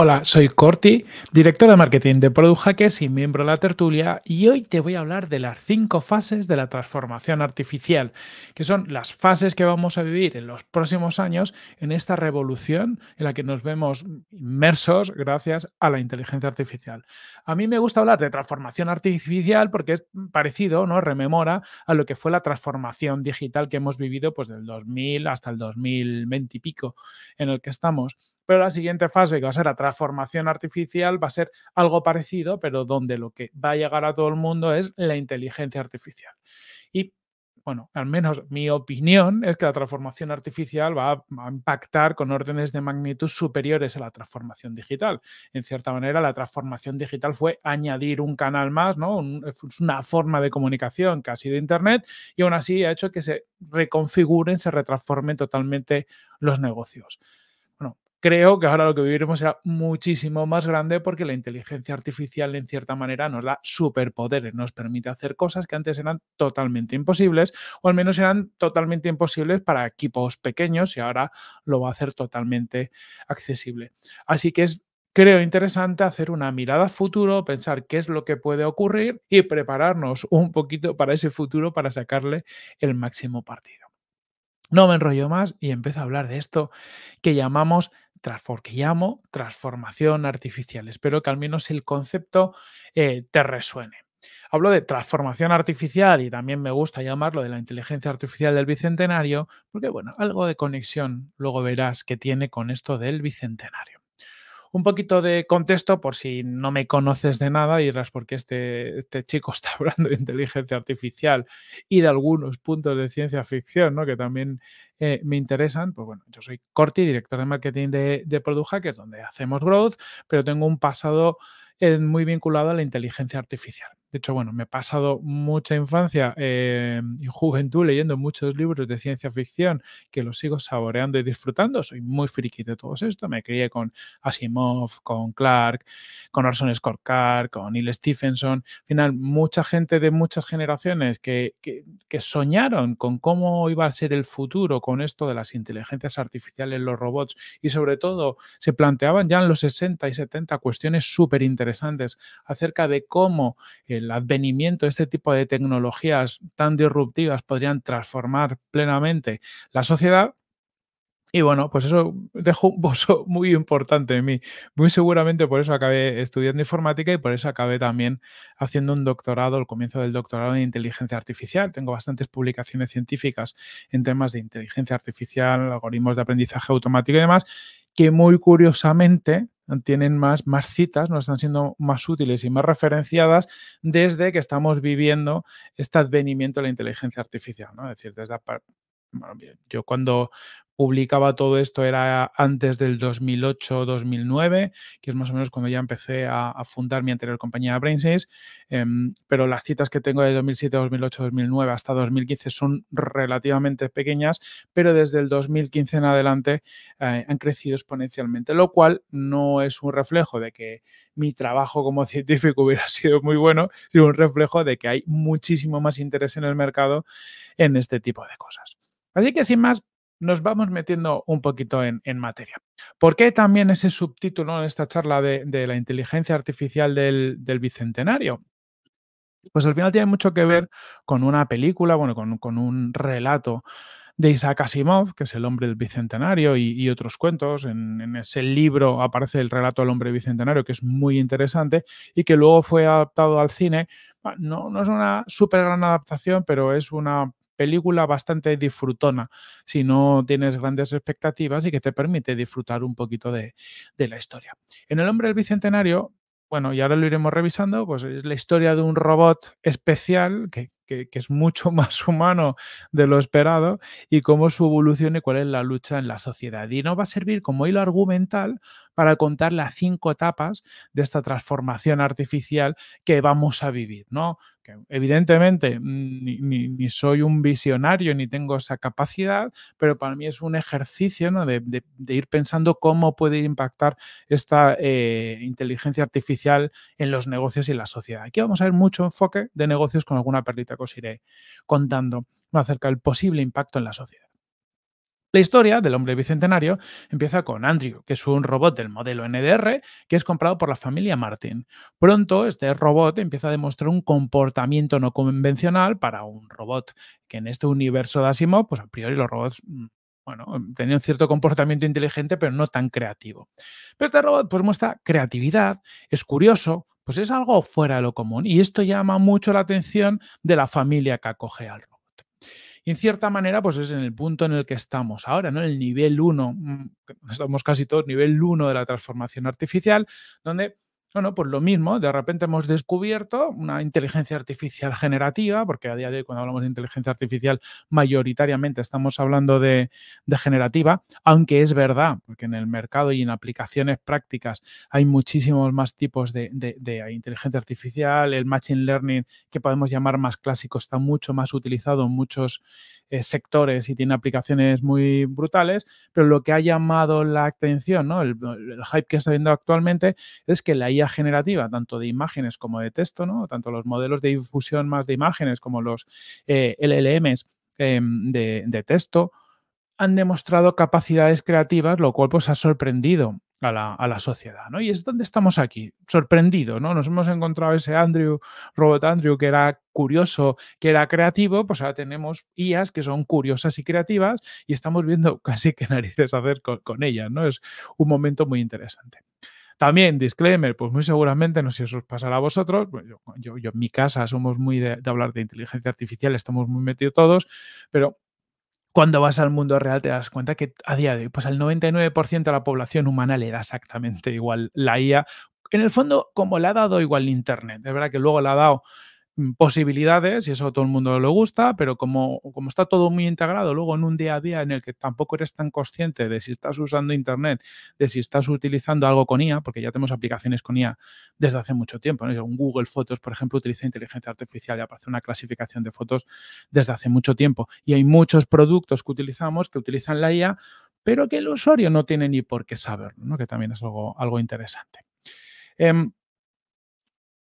Hola, soy Corti, director de marketing de Product Hackers y miembro de la tertulia, y hoy te voy a hablar de las cinco fases de la transformación artificial, que son las fases que vamos a vivir en los próximos años en esta revolución en la que nos vemos inmersos gracias a la inteligencia artificial. A mí me gusta hablar de transformación artificial porque es parecido, ¿no? Rememora a lo que fue la transformación digital que hemos vivido pues del 2000 hasta el 2020 y pico en el que estamos. Pero la siguiente fase, que va a ser la transformación artificial, va a ser algo parecido, pero donde lo que va a llegar a todo el mundo es la inteligencia artificial. Y bueno, al menos mi opinión es que la transformación artificial va a impactar con órdenes de magnitud superiores a la transformación digital. En cierta manera, la transformación digital fue añadir un canal más, ¿no? una forma de comunicación casi de Internet y aún así ha hecho que se reconfiguren, se retransformen totalmente los negocios. Creo que ahora lo que viviremos será muchísimo más grande porque la inteligencia artificial en cierta manera nos da superpoderes, nos permite hacer cosas que antes eran totalmente imposibles o al menos eran totalmente imposibles para equipos pequeños y ahora lo va a hacer totalmente accesible. Así que es creo interesante hacer una mirada a futuro, pensar qué es lo que puede ocurrir y prepararnos un poquito para ese futuro para sacarle el máximo partido. No me enrollo más y empiezo a hablar de esto que llamamos que llamo transformación artificial. Espero que al menos el concepto eh, te resuene. Hablo de transformación artificial y también me gusta llamarlo de la inteligencia artificial del bicentenario, porque bueno, algo de conexión luego verás que tiene con esto del bicentenario. Un poquito de contexto por si no me conoces de nada y dirás por qué este, este chico está hablando de inteligencia artificial y de algunos puntos de ciencia ficción ¿no? que también eh, me interesan. Pues bueno, yo soy Corti, director de marketing de, de Product Hackers, donde hacemos growth, pero tengo un pasado eh, muy vinculado a la inteligencia artificial. De hecho, bueno, me he pasado mucha infancia eh, y juventud leyendo muchos libros de ciencia ficción que los sigo saboreando y disfrutando. Soy muy friki de todo esto. Me crié con Asimov, con Clark, con Orson Scott con Neil Stephenson. Al final, mucha gente de muchas generaciones que, soñaron con cómo iba a ser el futuro con esto de las inteligencias artificiales, los robots y sobre todo se planteaban ya en los 60 y 70 cuestiones súper interesantes acerca de cómo... Eh, el advenimiento de este tipo de tecnologías tan disruptivas podrían transformar plenamente la sociedad. Y bueno, pues eso dejó un pozo muy importante en mí. Muy seguramente por eso acabé estudiando informática y por eso acabé también haciendo un doctorado, el comienzo del doctorado en inteligencia artificial. Tengo bastantes publicaciones científicas en temas de inteligencia artificial, algoritmos de aprendizaje automático y demás, que muy curiosamente tienen más, más citas, nos están siendo más útiles y más referenciadas desde que estamos viviendo este advenimiento de la inteligencia artificial, ¿no? Es decir, desde yo cuando publicaba todo esto era antes del 2008-2009, que es más o menos cuando ya empecé a, fundar mi anterior compañía Brainsys, em, pero las citas que tengo de 2007, 2008, 2009 hasta 2015 son relativamente pequeñas, pero desde el 2015 en adelante eh, han crecido exponencialmente, lo cual no es un reflejo de que mi trabajo como científico hubiera sido muy bueno, sino un reflejo de que hay muchísimo más interés en el mercado en este tipo de cosas. Así que sin más, nos vamos metiendo un poquito en, materia. ¿Por qué también ese subtítulo en esta charla de, la inteligencia artificial del, Bicentenario? pues al final tiene mucho que ver con una película, bueno, con, un relato de Isaac Asimov, que es el hombre del bicentenario y, otros cuentos. En, ese libro aparece el relato del hombre bicentenario, que es muy interesante y que luego fue adaptado al cine. No, no es una súper gran adaptación, pero es una película bastante disfrutona si no tienes grandes expectativas y que te permite disfrutar un poquito de, la historia. En El hombre del Bicentenario bueno, y ahora lo iremos revisando, pues es la historia de un robot especial que que, es mucho más humano de lo esperado, y cómo su evolución y cuál es la lucha en la sociedad. Y no va a servir como hilo argumental para contar las cinco etapas de esta transformación artificial que vamos a vivir, ¿no? evidentemente mm, ni, soy un visionario ni tengo esa capacidad, pero para mí es un ejercicio de, ir pensando cómo puede impactar esta eh, inteligencia artificial en los negocios y en la sociedad. Aquí vamos a ver mucho enfoque de negocios con alguna perdita os iré contando acerca del posible impacto en la sociedad. La historia del hombre bicentenario empieza con Andrew, que es un robot del modelo NDR que es comprado por la familia Martin. Pronto este robot empieza a demostrar un comportamiento no convencional para un robot, que en este universo de Asimov, pues a priori los robots mm, bueno, tenían cierto comportamiento inteligente, pero no tan creativo. Pero este robot pues, muestra creatividad, es curioso, pues es algo fuera de lo común y esto llama mucho la atención de la familia que acoge al robot. Y en cierta manera, pues es en el punto en el que estamos ahora, ¿no? El nivel 1, mm, estamos casi todos nivel 1 de la transformación artificial, donde bueno, pues lo mismo, de repente hemos descubierto una inteligencia artificial generativa, porque a día de hoy cuando hablamos de inteligencia artificial mayoritariamente estamos hablando de, generativa, aunque es verdad, porque en el mercado y en aplicaciones prácticas hay muchísimos más tipos de, inteligencia artificial, el machine learning que podemos llamar más clásico está mucho más utilizado en muchos eh, sectores y tiene aplicaciones muy brutales, pero lo que ha llamado la atención, ¿no? el, hype que está viendo actualmente es que la generativa, tanto de imágenes como de texto, ¿no? tanto los modelos de difusión más de imágenes como los eh, LLMs em, de, texto, han demostrado capacidades creativas, lo cual pues ha sorprendido a la, sociedad, ¿no? Y es donde estamos aquí, sorprendidos, ¿no? Nos hemos encontrado ese Andrew, Robot Andrew, que era curioso, que era creativo, pues ahora tenemos IAs que son curiosas y creativas y estamos viendo casi qué narices hacer con, con ellas, ¿no? Es un momento muy interesante. También, disclaimer, pues muy seguramente, no sé si os pasará a vosotros, pues yo, en mi casa somos muy de, de hablar de inteligencia artificial, estamos muy metidos todos, pero cuando vas al mundo real te das cuenta que a día de hoy, pues al 99% de la población humana le da exactamente igual la IA. En el fondo, como le ha dado igual Internet, es verdad que luego le ha dado Mm, posibilidades y eso a todo el mundo le gusta, pero como, como está todo muy integrado luego en un día a día en el que tampoco eres tan consciente de si estás usando Internet, de si estás utilizando algo con IA, porque ya tenemos aplicaciones con IA desde hace mucho tiempo. Un Google Fotos, por ejemplo, utiliza inteligencia artificial para hacer una clasificación de fotos desde hace mucho tiempo. Y hay muchos productos que utilizamos que utilizan la IA, pero que el usuario no tiene ni por qué saberlo, ¿no? que también es algo, algo interesante. Em,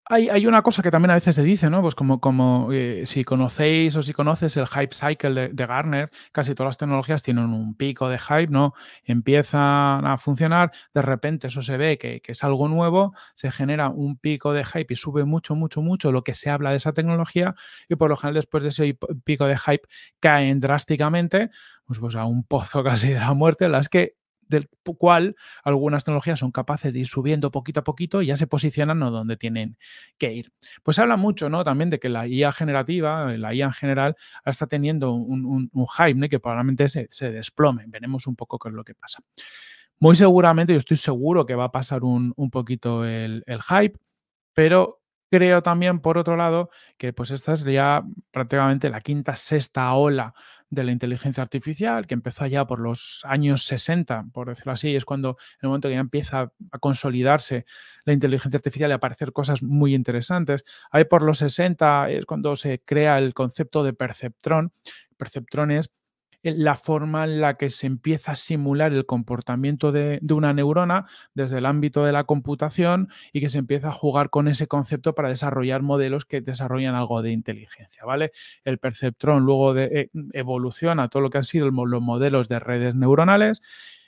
hay, una cosa que también a veces se dice, ¿no? Pues como, como eh, si conocéis o si conoces el hype cycle de, Garner, casi todas las tecnologías tienen un pico de hype, ¿no? Empiezan a funcionar, de repente eso se ve que, es algo nuevo, se genera un pico de hype y sube mucho, mucho, mucho lo que se habla de esa tecnología y por lo general después de ese pico de hype caen drásticamente, pues, pues a un pozo casi de la muerte, las que del cual algunas tecnologías son capaces de ir subiendo poquito a poquito y ya se posicionan donde tienen que ir. Pues habla mucho ¿no? también de que la IA generativa, la IA en general, está teniendo un, hype que probablemente se, desplome. Veremos un poco qué es lo que pasa. Muy seguramente, yo estoy seguro que va a pasar un, poquito el hype, pero Creo también, por otro lado, que pues esta es ya prácticamente la quinta, sexta ola de la inteligencia artificial, que empezó ya por los años 60, por decirlo así, es cuando en el momento que ya empieza a consolidarse la inteligencia artificial y aparecer cosas muy interesantes. Ahí por los 60 es cuando se crea el concepto de perceptrón. perceptrones, eh, la forma en la que se empieza a simular el comportamiento de, una neurona desde el ámbito de la computación y que se empieza a jugar con ese concepto para desarrollar modelos que desarrollan algo de inteligencia, ¿vale? El perceptrón luego de, eh, evoluciona todo lo que han sido los modelos de redes neuronales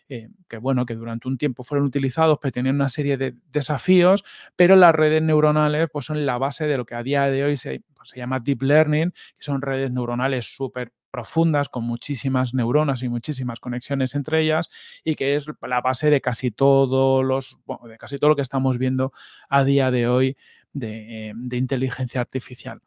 eh, que bueno, que durante un tiempo fueron utilizados, pero tenían una serie de desafíos, pero las redes neuronales pues, son la base de lo que a día de hoy se, pues, se llama deep learning, que son redes neuronales súper profundas, con muchísimas neuronas y muchísimas conexiones entre ellas, y que es la base de casi todos los, de casi todo lo que estamos viendo a día de hoy de, inteligencia artificial.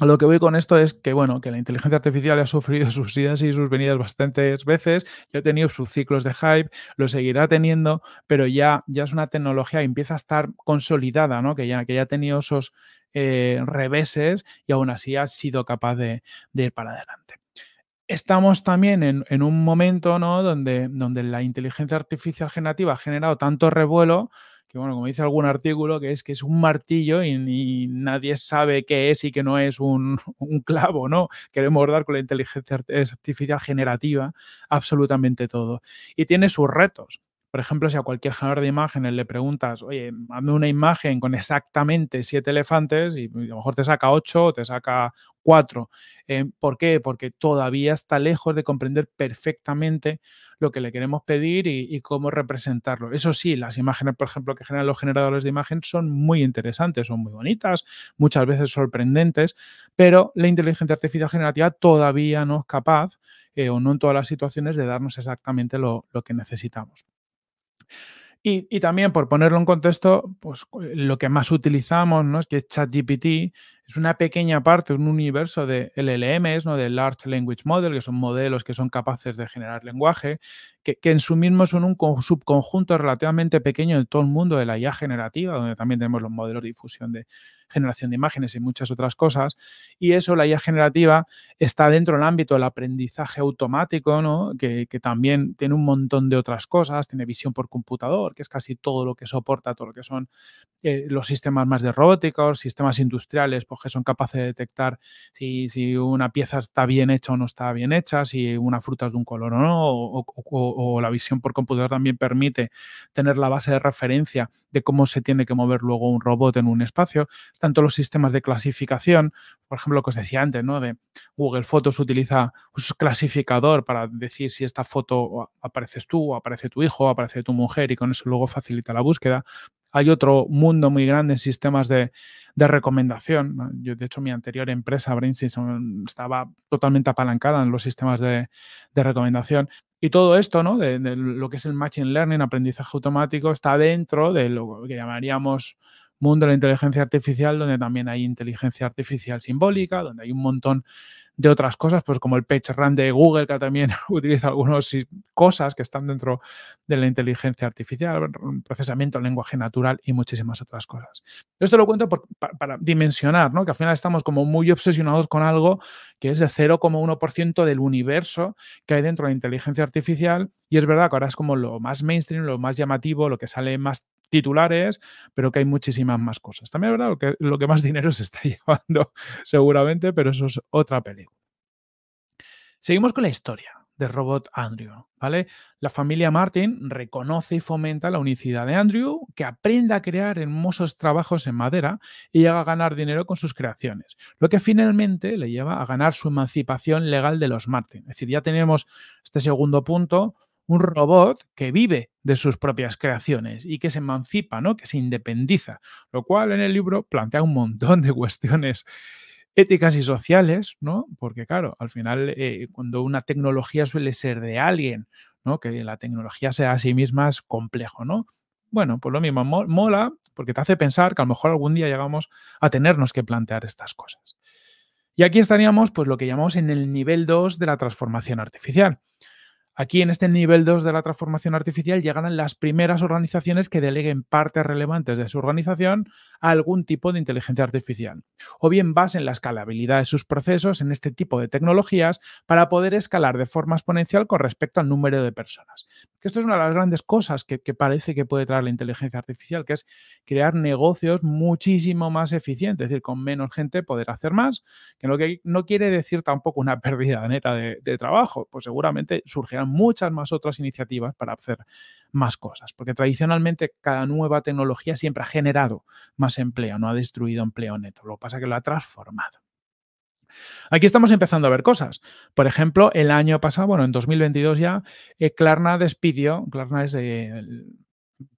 lo que voy con esto es que, bueno, que la inteligencia artificial ha sufrido sus idas y sus venidas bastantes veces, ya ha tenido sus ciclos de hype, lo seguirá teniendo, pero ya, ya es una tecnología que empieza a estar consolidada, ¿no? Que ya, que ya ha tenido esos eh, reveses y aún así ha sido capaz de ir para adelante estamos también en, un momento ¿no? donde, donde la inteligencia artificial generativa ha generado tanto revuelo que, bueno, como dice algún artículo, que es que es un martillo y, nadie sabe qué es y qué no es un, un, clavo, ¿no? Queremos dar con la inteligencia artificial generativa absolutamente todo. Y tiene sus retos. Por ejemplo, si a cualquier generador de imágenes le preguntas, oye, hazme una imagen con exactamente siete elefantes y a lo mejor te saca ocho o te saca cuatro. Eh, ¿Por qué? Porque todavía está lejos de comprender perfectamente lo que le queremos pedir y, cómo representarlo. Eso sí, las imágenes, por ejemplo, que generan los generadores de imagen son muy interesantes, son muy bonitas, muchas veces sorprendentes, pero la inteligencia artificial generativa todavía no es capaz eh, o no en todas las situaciones de darnos exactamente lo que necesitamos. Y, también, por ponerlo en contexto, pues lo que más utilizamos, ¿no? Es ChatGPT es una pequeña parte, un universo de LLMs, ¿no? De Large Language Model, que son modelos que son capaces de generar lenguaje, que, en su mismo son un subconjunto relativamente pequeño en todo el mundo de la IA generativa, donde también tenemos los modelos de difusión de generación de imágenes y muchas otras cosas. Y eso, la IA generativa, está dentro del ámbito del aprendizaje automático, ¿no? que, también tiene un montón de otras cosas, tiene visión por computador, que es casi todo lo que soporta, todo lo que son eh, los sistemas más de robóticos, sistemas industriales, porque pues, son capaces de detectar si, una pieza está bien hecha o no está bien hecha, si una fruta es de un color o no, o la visión por computador también permite tener la base de referencia de cómo se tiene que mover luego un robot en un espacio tanto los sistemas de clasificación, por ejemplo, lo que os decía antes, ¿no? De Google Fotos utiliza un clasificador para decir si esta foto apareces tú, o aparece tu hijo, o aparece tu mujer, y con eso luego facilita la búsqueda. Hay otro mundo muy grande en sistemas de, recomendación. Yo, de hecho, mi anterior empresa, Brainsystem, estaba totalmente apalancada en los sistemas de, recomendación. Y todo esto, ¿no? De, de, lo que es el Machine Learning, aprendizaje automático, está dentro de lo que llamaríamos mundo de la inteligencia artificial, donde también hay inteligencia artificial simbólica, donde hay un montón de otras cosas, pues como el PageRank de Google, que también utiliza algunas cosas que están dentro de la inteligencia artificial, procesamiento lenguaje natural y muchísimas otras cosas. Esto lo cuento para, dimensionar, que al final estamos como muy obsesionados con algo que es el 0,1% del universo que hay dentro de la inteligencia artificial y es verdad que ahora es como lo más mainstream, lo más llamativo, lo que sale más titulares, pero que hay muchísimas más cosas. También es verdad lo que, lo que más dinero se está llevando seguramente, pero eso es otra película. Seguimos con la historia de Robot Andrew, ¿vale? La familia Martin reconoce y fomenta la unicidad de Andrew, que aprende a crear hermosos trabajos en madera y llega a ganar dinero con sus creaciones, lo que finalmente le lleva a ganar su emancipación legal de los Martin. Es decir, ya tenemos este segundo punto, un robot que vive de sus propias creaciones y que se emancipa, ¿no? que se independiza, lo cual en el libro plantea un montón de cuestiones éticas y sociales, ¿no? porque claro, al final eh, cuando una tecnología suele ser de alguien, ¿no? que la tecnología sea a sí misma es complejo, ¿no? Bueno, pues lo mismo, mola porque te hace pensar que a lo mejor algún día llegamos a tenernos que plantear estas cosas. Y aquí estaríamos, pues, lo que llamamos en el nivel 2 de la transformación artificial. Aquí en este nivel 2 de la transformación artificial llegan las primeras organizaciones que deleguen partes relevantes de su organización a algún tipo de inteligencia artificial, o bien basen la escalabilidad de sus procesos en este tipo de tecnologías para poder escalar de forma exponencial con respecto al número de personas. Esto es una de las grandes cosas que, parece que puede traer la inteligencia artificial, que es crear negocios muchísimo más eficientes, es decir, con menos gente poder hacer más, que no quiere decir tampoco una pérdida neta de, trabajo, pues seguramente surgirán muchas más otras iniciativas para hacer más cosas, porque tradicionalmente cada nueva tecnología siempre ha generado más empleo, no ha destruido empleo neto, lo que pasa es que lo ha transformado. Aquí estamos empezando a ver cosas. Por ejemplo, el año pasado, bueno, en 2022 ya, eh, Klarna despidió, Klarna es eh,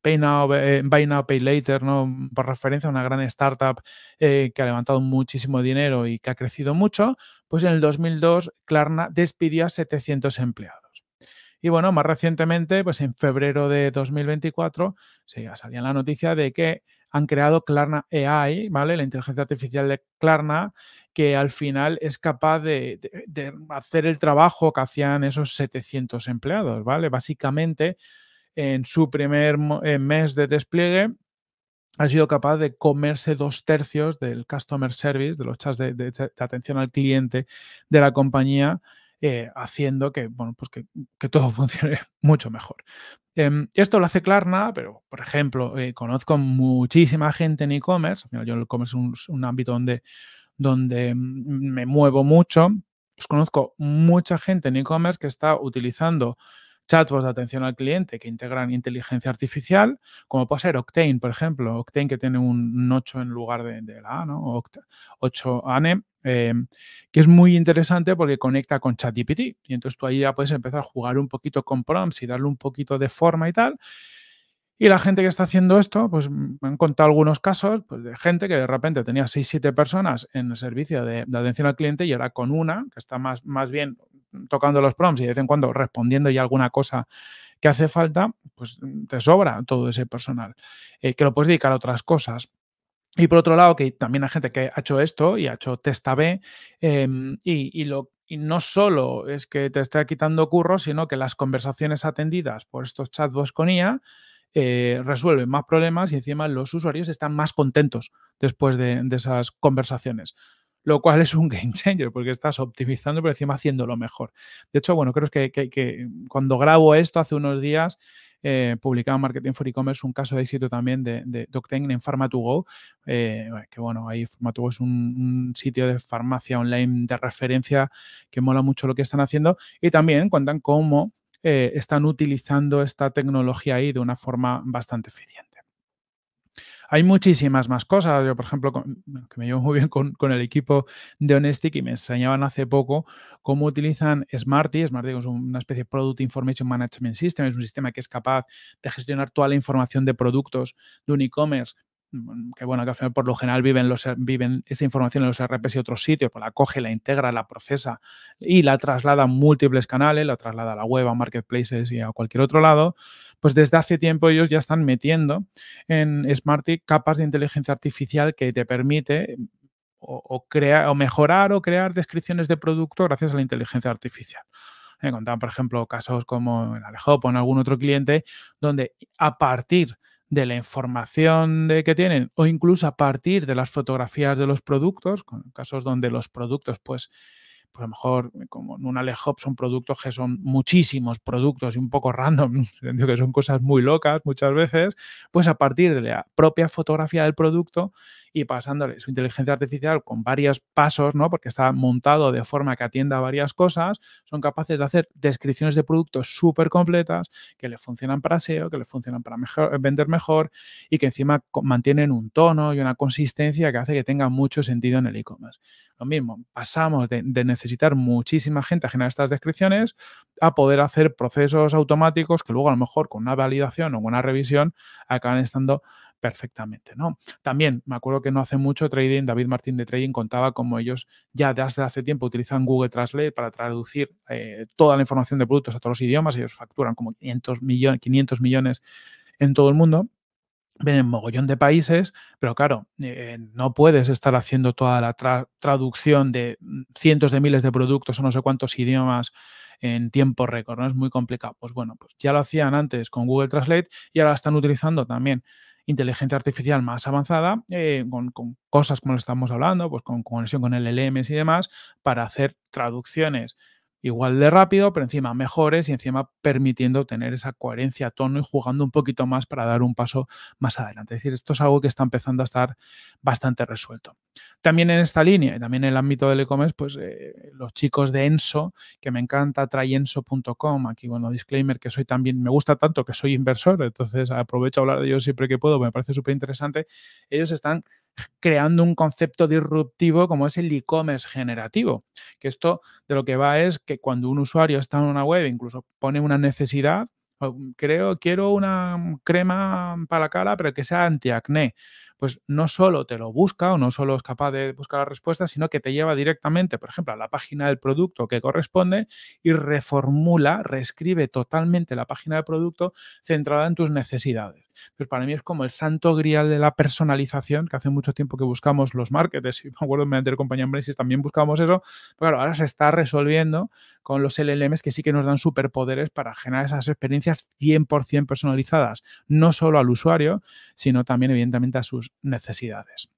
Pay eh, Now, Pay Later, ¿no? por referencia a una gran startup que ha levantado muchísimo dinero y que ha crecido mucho, pues en el 2002 Klarna despidió a 700 empleados. Y bueno, más recientemente, pues en febrero de 2024, se salía la noticia de que han creado Klarna AI, ¿vale? La inteligencia artificial de Klarna, que al final es capaz de, hacer el trabajo que hacían esos 700 empleados, ¿vale? Básicamente, en su primer eh, mes de despliegue, ha sido capaz de comerse dos tercios del customer service, de los chats de atención al cliente de la compañía, eh, haciendo que, bueno, pues que, todo funcione mucho mejor. Em, esto lo hace Klarna, pero por ejemplo, eh, conozco muchísima gente en e-commerce. Yo el e-commerce es un, ámbito donde, donde mm, me muevo mucho. Pues conozco mucha gente en e-commerce que está utilizando chatbots de atención al cliente que integran inteligencia artificial, como puede ser Octane, por ejemplo. Octane que tiene un 8 en lugar de, la A, ¿no? 8 ANE, em, que es muy interesante porque conecta con ChatGPT. Y entonces tú ahí ya puedes empezar a jugar un poquito con prompts y darle un poquito de forma y tal. Y la gente que está haciendo esto, pues mm, me han contado algunos casos pues, de gente que de repente tenía 6, 7 personas en el servicio de, atención al cliente y ahora con una, que está más, más bien tocando los prompts y de vez en cuando respondiendo ya alguna cosa que hace falta, pues te sobra todo ese personal, eh, que lo puedes dedicar a otras cosas. Y por otro lado, que también hay gente que ha hecho esto y ha hecho testa B em, y, lo, no solo es que te esté quitando curro, sino que las conversaciones atendidas por estos chatbots con IA eh, resuelven más problemas y encima los usuarios están más contentos después de esas conversaciones lo cual es un game changer porque estás optimizando, pero encima haciéndolo mejor. De hecho, bueno, creo que, cuando grabo esto hace unos días, eh, publicaba en Marketing for E-Commerce un caso de éxito también de, de, en pharma 2 eh, que bueno, ahí pharma es un, sitio de farmacia online de referencia que mola mucho lo que están haciendo y también cuentan cómo eh, están utilizando esta tecnología ahí de una forma bastante eficiente. Hay muchísimas más cosas. Yo, por ejemplo, que me llevo muy bien con, el equipo de Honestic y me enseñaban hace poco cómo utilizan Smarty. Smarty es una especie de Product Information Management System. Es un sistema que es capaz de gestionar toda la información de productos de un e-commerce que bueno, que al final por lo general viven, los, viven esa información en los RPs y otros sitios, pues la coge, la integra, la procesa y la traslada a múltiples canales, la traslada a la web, a marketplaces y a cualquier otro lado, pues desde hace tiempo ellos ya están metiendo en Smarty capas de inteligencia artificial que te permite eh, o, o mejorar o crear descripciones de producto gracias a la inteligencia artificial. Me por ejemplo, casos como en Alehop o en algún otro cliente, donde a partir de de la información de, que tienen o incluso a partir de las fotografías de los productos, con casos donde los productos, pues, pues a lo mejor como en una Lehop son productos que son muchísimos productos y un poco random, que son cosas muy locas muchas veces, pues a partir de la propia fotografía del producto y pasándole su inteligencia artificial con varios pasos, ¿no? Porque está montado de forma que atienda varias cosas, son capaces de hacer descripciones de productos súper completas que le funcionan para SEO, que le funcionan para vender mejor y que encima mantienen un tono y una consistencia que hace que tenga mucho sentido en el e-commerce. Lo mismo, pasamos de, de necesitar muchísima gente a generar estas descripciones a poder hacer procesos automáticos que luego a lo mejor con una validación o una revisión acaban estando perfectamente. ¿no? También me acuerdo que no hace mucho Trading, David Martín de Trading contaba cómo ellos ya desde hace tiempo utilizan Google Translate para traducir eh, toda la información de productos a todos los idiomas. Ellos facturan como 500 millones, 500 millones en todo el mundo en mogollón de países, pero claro, eh, no puedes estar haciendo toda la traducción de cientos de miles de productos o no sé cuántos idiomas en tiempo récord, ¿no? Es muy complicado. Pues bueno, pues ya lo hacían antes con Google Translate y ahora están utilizando también inteligencia artificial más avanzada, eh, con, cosas como lo estamos hablando, pues con conexión con LLMs y demás, para hacer traducciones igual de rápido, pero encima mejores y encima permitiendo tener esa coherencia a tono y jugando un poquito más para dar un paso más adelante. Es decir, esto es algo que está empezando a estar bastante resuelto. También en esta línea y también en el ámbito del e-commerce, pues eh, los chicos de Enso, que me encanta, trayenso.com, aquí bueno, disclaimer que soy también, me gusta tanto que soy inversor, entonces aprovecho a hablar de ellos siempre que puedo, me parece súper interesante, ellos están creando un concepto disruptivo como es el e-commerce generativo. Que esto de lo que va es que cuando un usuario está en una web, incluso pone una necesidad, oh, creo, quiero una crema para la cara, pero que sea antiacné pues no solo te lo busca o no solo es capaz de buscar la respuesta, sino que te lleva directamente, por ejemplo, a la página del producto que corresponde y reformula, reescribe totalmente la página del producto centrada en tus necesidades. Pues para mí es como el santo grial de la personalización, que hace mucho tiempo que buscamos los marketers, y me acuerdo en mi anterior compañía también buscábamos eso, pero pues ahora se está resolviendo con los LLMs que sí que nos dan superpoderes para generar esas experiencias 100% personalizadas, no solo al usuario, sino también evidentemente a sus necesidades.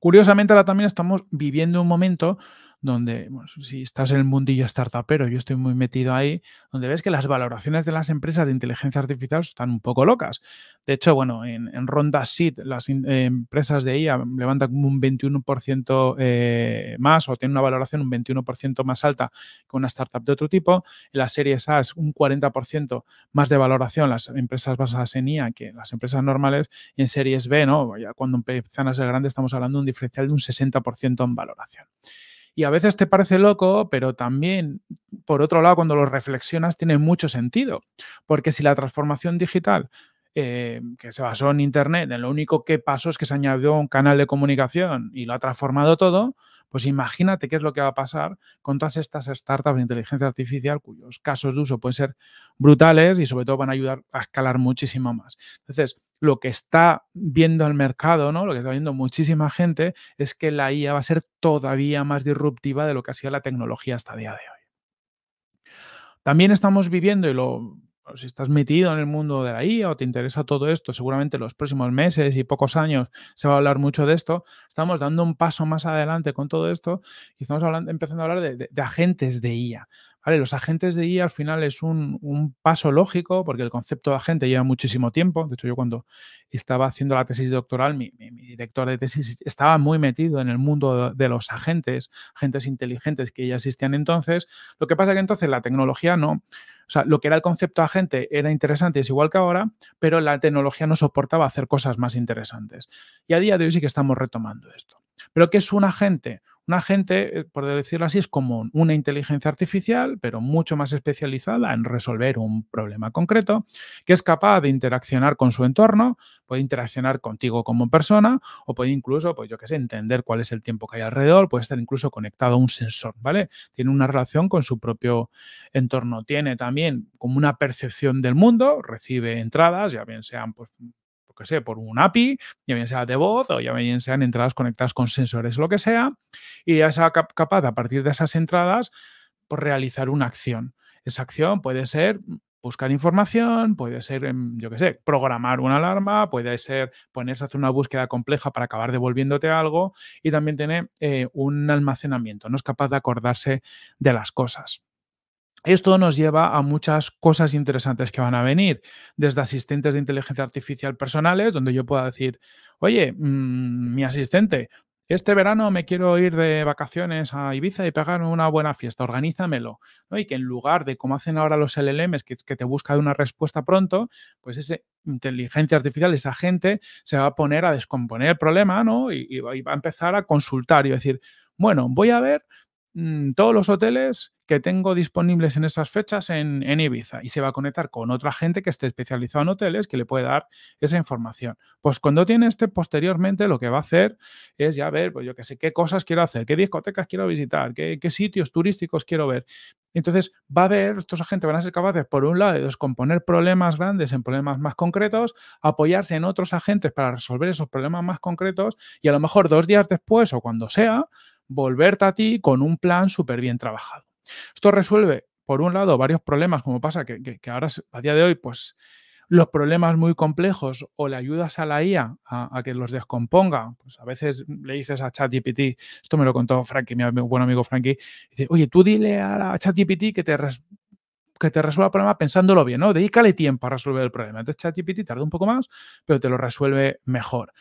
Curiosamente, ahora también estamos viviendo un momento donde, bueno, si estás en el mundillo startup pero yo estoy muy metido ahí, donde ves que las valoraciones de las empresas de inteligencia artificial están un poco locas. De hecho, bueno, en, en Ronda Seed las eh, empresas de IA levantan como un 21% eh, más o tienen una valoración un 21% más alta que una startup de otro tipo. En las series A es un 40% más de valoración las empresas basadas en IA que las empresas normales. Y en series B, ¿no? Ya cuando empiezan a ser grandes estamos hablando de un diferencial de un 60% en valoración. Y a veces te parece loco, pero también, por otro lado, cuando lo reflexionas, tiene mucho sentido. Porque si la transformación digital eh, que se basó en Internet, en lo único que pasó es que se añadió un canal de comunicación y lo ha transformado todo, pues imagínate qué es lo que va a pasar con todas estas startups de inteligencia artificial cuyos casos de uso pueden ser brutales y sobre todo van a ayudar a escalar muchísimo más. Entonces, lo que está viendo el mercado, ¿no? Lo que está viendo muchísima gente es que la IA va a ser todavía más disruptiva de lo que ha sido la tecnología hasta el día de hoy. También estamos viviendo, y lo pues, si estás metido en el mundo de la IA o te interesa todo esto, seguramente los próximos meses y pocos años se va a hablar mucho de esto. Estamos dando un paso más adelante con todo esto y estamos empezando a hablar de agentes de IA los agentes de IA al final es un, paso lógico porque el concepto de agente lleva muchísimo tiempo. De hecho, yo cuando estaba haciendo la tesis doctoral, mi, director de tesis estaba muy metido en el mundo de, de, los agentes, agentes inteligentes que ya existían entonces. Lo que pasa es que entonces la tecnología no, o sea, lo que era el concepto de agente era interesante, es igual que ahora, pero la tecnología no soportaba hacer cosas más interesantes. Y a día de hoy sí que estamos retomando esto. ¿Pero qué es un agente? una gente eh, por decirlo así, es como una inteligencia artificial, pero mucho más especializada en resolver un problema concreto, que es capaz de interaccionar con su entorno, puede interaccionar contigo como persona o puede incluso, pues yo qué sé, entender cuál es el tiempo que hay alrededor, puede estar incluso conectado a un sensor, ¿vale? Tiene una relación con su propio entorno, tiene también como una percepción del mundo, recibe entradas, ya bien sean pues que sé, por un API, ya bien sea de voz o ya bien sean entradas conectadas con sensores, lo que sea, y ya sea capaz a partir de esas entradas pues realizar una acción. Esa acción puede ser buscar información, puede ser, em, yo que sé, programar una alarma, puede ser ponerse a hacer una búsqueda compleja para acabar devolviéndote algo y también tiene eh, un almacenamiento, no es capaz de acordarse de las cosas. Esto nos lleva a muchas cosas interesantes que van a venir, desde asistentes de inteligencia artificial personales, donde yo pueda decir, oye, mm, mi asistente, este verano me quiero ir de vacaciones a Ibiza y pegarme una buena fiesta, organízamelo. Y que en lugar de como hacen ahora los LLMs, que, te busca una respuesta pronto, pues esa inteligencia artificial, esa gente, se va a poner a descomponer el problema ¿no? y, va a empezar a consultar y decir, bueno, voy a ver mm, todos los hoteles que tengo disponibles en esas fechas en, Ibiza y se va a conectar con otra gente que esté especializada en hoteles que le puede dar esa información. Pues cuando tiene este, posteriormente lo que va a hacer es ya ver, pues yo qué sé, qué cosas quiero hacer, qué discotecas quiero visitar, qué, sitios turísticos quiero ver. Entonces va a ver, estos agentes van a ser capaces, por un lado, de descomponer problemas grandes en problemas más concretos, apoyarse en otros agentes para resolver esos problemas más concretos y a lo mejor dos días después o cuando sea, volverte a ti con un plan súper bien trabajado. Esto resuelve, por un lado, varios problemas, como pasa que, ahora, a día de hoy, pues los problemas muy complejos o le ayudas a la IA a, que los descomponga. Pues a veces le dices a ChatGPT, esto me lo contó Frankie, mi buen amigo Frankie, dice, oye, tú dile a ChatGPT que te, que te resuelva el problema pensándolo bien, ¿no? Dedícale tiempo a resolver el problema. Entonces ChatGPT tarda un poco más, pero te lo resuelve mejor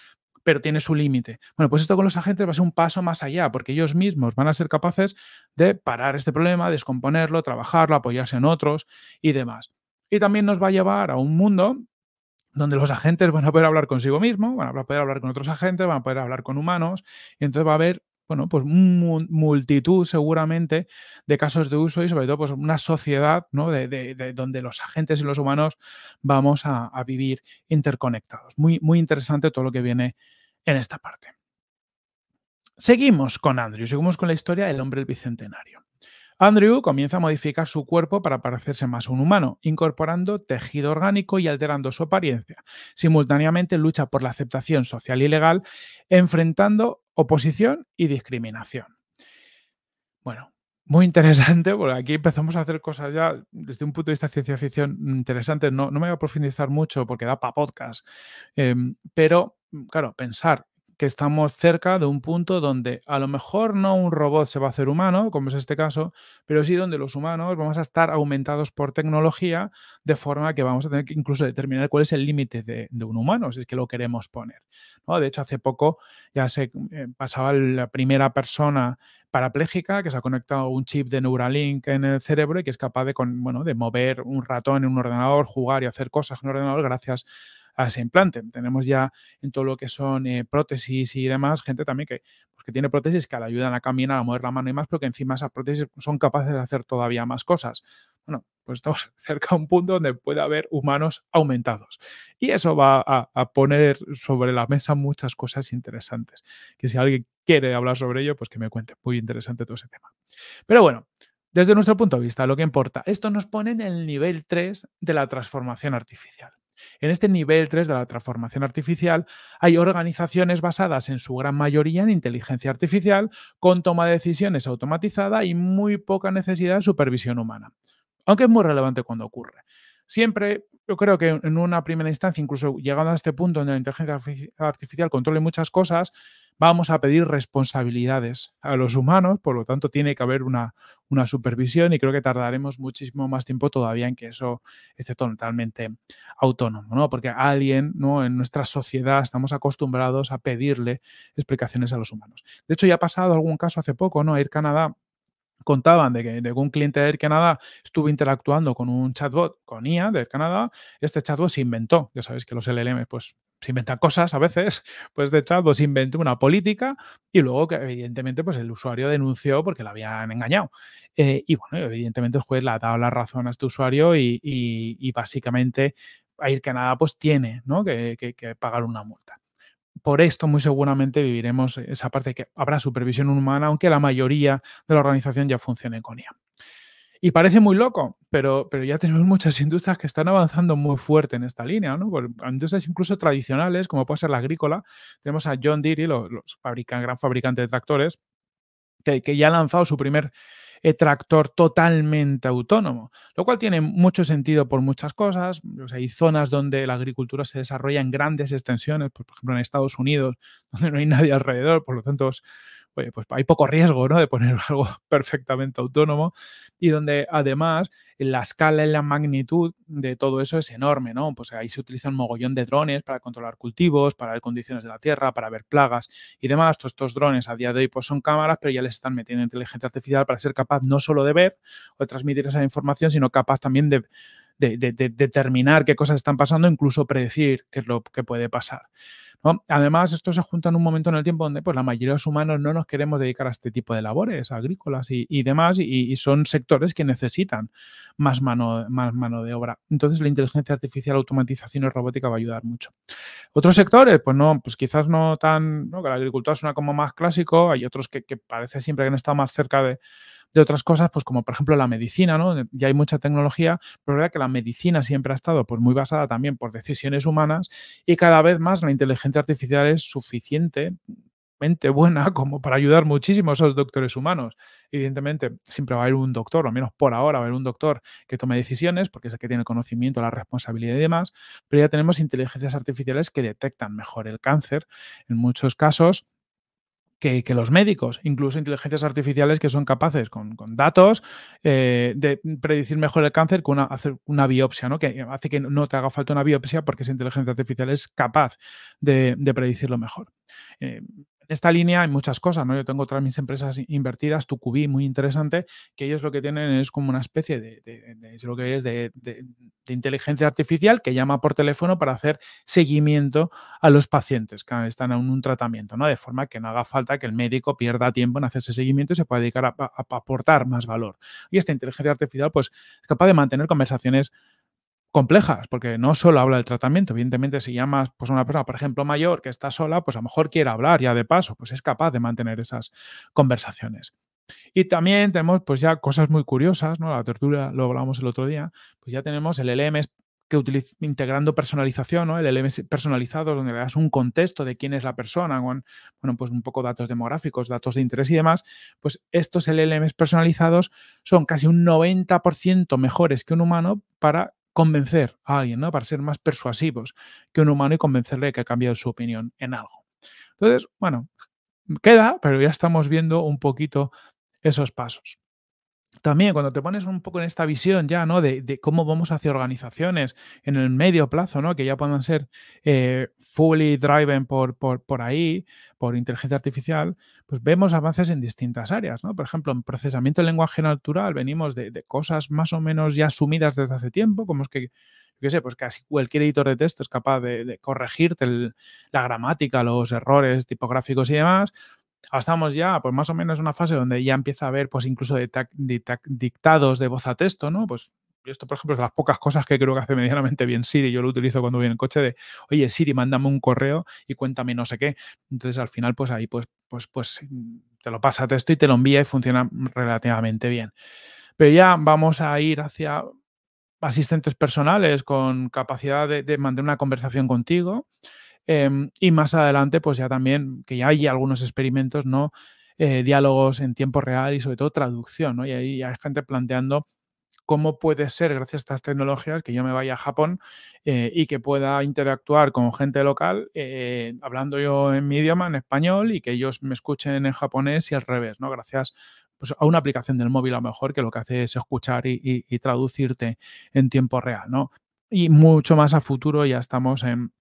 pero tiene su límite. Bueno, pues esto con los agentes va a ser un paso más allá, porque ellos mismos van a ser capaces de parar este problema, descomponerlo, trabajarlo, apoyarse en otros y demás. Y también nos va a llevar a un mundo donde los agentes van a poder hablar consigo mismo, van a poder hablar con otros agentes, van a poder hablar con humanos, y entonces va a haber bueno, pues multitud seguramente de casos de uso y sobre todo pues una sociedad ¿no? de, donde los agentes y los humanos vamos a, vivir interconectados. Muy, muy interesante todo lo que viene en esta parte. Seguimos con Andrew, seguimos con la historia del hombre bicentenario. Andrew comienza a modificar su cuerpo para parecerse más a un humano, incorporando tejido orgánico y alterando su apariencia. Simultáneamente lucha por la aceptación social y legal, enfrentando oposición y discriminación. Bueno, muy interesante, porque aquí empezamos a hacer cosas ya desde un punto de vista de ciencia ficción interesantes. No, me voy a profundizar mucho porque da para podcast, em, pero claro, pensar que estamos cerca de un punto donde a lo mejor no un robot se va a hacer humano, como es este caso, pero sí donde los humanos vamos a estar aumentados por tecnología de forma que vamos a tener que incluso determinar cuál es el límite de, un humano, si es que lo queremos poner. De hecho, hace poco ya se eh, pasaba la primera persona parapléjica que se ha conectado un chip de Neuralink en el cerebro y que es capaz de, bueno, de mover un ratón en un ordenador, jugar y hacer cosas en un ordenador gracias a a ese implante. Tenemos ya en todo lo que son eh, prótesis y demás, gente también pues, que, tiene prótesis que le ayudan a caminar, a mover la mano y más, pero que encima esas prótesis son capaces de hacer todavía más cosas. Bueno, pues estamos cerca de un punto donde puede haber humanos aumentados. Y eso va a, a, poner sobre la mesa muchas cosas interesantes. Que si alguien quiere hablar sobre ello, pues que me cuente. Muy interesante todo ese tema. Pero bueno, desde nuestro punto de vista, lo que importa, esto nos pone en el nivel 3 de la transformación artificial. En este nivel 3 de la transformación artificial hay organizaciones basadas en su gran mayoría en inteligencia artificial, con toma de decisiones automatizada y muy poca necesidad de supervisión humana, aunque es muy relevante cuando ocurre. Siempre, yo creo que en una primera instancia, incluso llegando a este punto donde la inteligencia artificial controle muchas cosas, vamos a pedir responsabilidades a los humanos, por lo tanto tiene que haber una, una supervisión y creo que tardaremos muchísimo más tiempo todavía en que eso esté totalmente autónomo, ¿no? Porque alguien, ¿no? En nuestra sociedad estamos acostumbrados a pedirle explicaciones a los humanos. De hecho, ya ha pasado algún caso hace poco, ¿no? ir Canadá contaban de que, un cliente de Air Canada estuvo interactuando con un chatbot, con IA de Air este chatbot se inventó, ya sabéis que los LLM pues se inventan cosas a veces, pues de chatbot se inventó una política y luego que evidentemente pues el usuario denunció porque la habían engañado. Eh, y bueno, evidentemente el juez le ha dado la razón a este usuario y, básicamente Air Canada pues tiene ¿no? que pagar una multa por esto muy seguramente viviremos esa parte que habrá supervisión humana, aunque la mayoría de la organización ya funcione con IA. Y parece muy loco, pero, pero ya tenemos muchas industrias que están avanzando muy fuerte en esta línea, ¿no? industrias incluso tradicionales, como puede ser la agrícola. Tenemos a John Deere, los, los gran fabricante de tractores, que, que, ya ha lanzado su primer eh, tractor totalmente autónomo, lo cual tiene mucho sentido por muchas cosas. hay zonas donde la agricultura se desarrolla en grandes extensiones, pues, por ejemplo en Estados Unidos, donde no hay nadie alrededor, por lo tanto pues hay poco riesgo ¿no? de poner algo perfectamente autónomo y donde además la escala y la magnitud de todo eso es enorme, ¿no? Pues ahí se utiliza un mogollón de drones para controlar cultivos, para ver condiciones de la tierra, para ver plagas y demás. Todos estos drones a día de hoy pues son cámaras, pero ya les están metiendo inteligencia artificial para ser capaz no solo de ver o de transmitir esa información, sino capaz también de de, determinar qué cosas están pasando, incluso predecir qué es lo que puede pasar. Además, esto se junta en un momento en el tiempo donde pues, la mayoría de los humanos no nos queremos dedicar a este tipo de labores agrícolas y, demás, y, son sectores que necesitan más mano, más mano de obra. Entonces, la inteligencia artificial, automatización y robótica va a ayudar mucho. Otros sectores, pues no, pues quizás no tan, que la agricultura suena como más clásico, hay otros que, parece siempre que han estado más cerca de, otras cosas, pues como por ejemplo la medicina, ¿no? Ya hay mucha tecnología, pero la verdad que la medicina siempre ha estado pues, muy basada también por decisiones humanas y cada vez más la inteligencia artificial es suficientemente buena como para ayudar muchísimo a esos doctores humanos. Evidentemente, siempre va a haber un doctor, o al menos por ahora va a haber un doctor que tome decisiones, porque es el que tiene el conocimiento, la responsabilidad y demás, pero ya tenemos inteligencias artificiales que detectan mejor el cáncer en muchos casos que, los médicos, incluso inteligencias artificiales que son capaces con, datos eh, de predecir mejor el cáncer que una, hacer una biopsia, ¿no? que hace que no te haga falta una biopsia porque esa inteligencia artificial es capaz de, predecirlo mejor. Eh, esta línea hay muchas cosas, ¿no? Yo tengo otras mis empresas invertidas, Tucubí, muy interesante, que ellos lo que tienen es como una especie de, lo que es inteligencia artificial que llama por teléfono para hacer seguimiento a los pacientes que están en un tratamiento, ¿no? De forma que no haga falta que el médico pierda tiempo en hacer ese seguimiento y se pueda dedicar a, a aportar más valor. Y esta inteligencia artificial, pues, es capaz de mantener conversaciones complejas, porque no solo habla del tratamiento, evidentemente si llamas pues, a una persona, por ejemplo, mayor que está sola, pues a lo mejor quiere hablar ya de paso, pues es capaz de mantener esas conversaciones. Y también tenemos pues ya cosas muy curiosas, ¿no? La tortura lo hablamos el otro día, pues ya tenemos el LM que integrando personalización, ¿no? El LM personalizado donde le das un contexto de quién es la persona, con, bueno, pues un poco datos demográficos, datos de interés y demás, pues estos LMS personalizados son casi un 90% mejores que un humano para convencer a alguien, ¿no? Para ser más persuasivos que un humano y convencerle que ha cambiado su opinión en algo. Entonces, bueno, queda, pero ya estamos viendo un poquito esos pasos también cuando te pones un poco en esta visión ya, ¿no? De, cómo vamos hacia organizaciones en el medio plazo, Que ya puedan ser eh, fully driven por, por, ahí, por inteligencia artificial, pues vemos avances en distintas áreas, Por ejemplo, en procesamiento del lenguaje natural venimos de, cosas más o menos ya asumidas desde hace tiempo, como es que yo sé, pues casi cualquier editor de texto es capaz de, corregirte la gramática, los errores tipográficos y demás, Ahora estamos ya, pues más o menos en una fase donde ya empieza a haber, pues incluso dictados de voz a texto, ¿no? Pues esto, por ejemplo, es de las pocas cosas que creo que hace medianamente bien Siri. Yo lo utilizo cuando voy en el coche de, oye, Siri, mándame un correo y cuéntame no sé qué. Entonces, al final, pues ahí, pues, pues, pues mm, te lo pasa a texto y te lo envía y funciona relativamente bien. Pero ya vamos a ir hacia asistentes personales con capacidad de, de mantener una conversación contigo. Em, y más adelante, pues ya también, que ya hay algunos experimentos, ¿no? Eh, diálogos en tiempo real y sobre todo traducción, ¿no? Y ahí hay gente planteando cómo puede ser, gracias a estas tecnologías, que yo me vaya a Japón eh, y que pueda interactuar con gente local, eh, hablando yo en mi idioma, en español, y que ellos me escuchen en japonés y al revés, ¿no? Gracias pues, a una aplicación del móvil a lo mejor que lo que hace es escuchar y, y traducirte en tiempo real, ¿no? Y mucho más a futuro ya estamos en,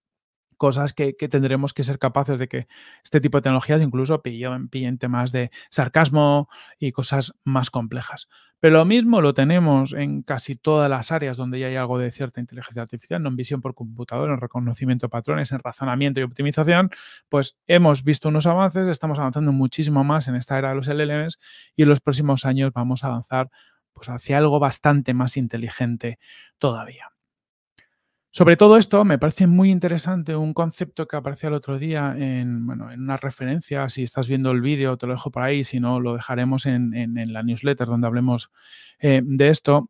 cosas que, tendremos que ser capaces de que este tipo de tecnologías incluso pillen, temas de sarcasmo y cosas más complejas. Pero lo mismo lo tenemos en casi todas las áreas donde ya hay algo de cierta inteligencia artificial, no en visión por computador, en reconocimiento de patrones, en razonamiento y optimización, pues hemos visto unos avances, estamos avanzando muchísimo más en esta era de los LLMs y en los próximos años vamos a avanzar pues, hacia algo bastante más inteligente todavía. Sobre todo esto, me parece muy interesante un concepto que apareció el otro día en, bueno, en una referencia. Si estás viendo el vídeo, te lo dejo por ahí. Si no, lo dejaremos en, la newsletter donde hablemos eh, de esto,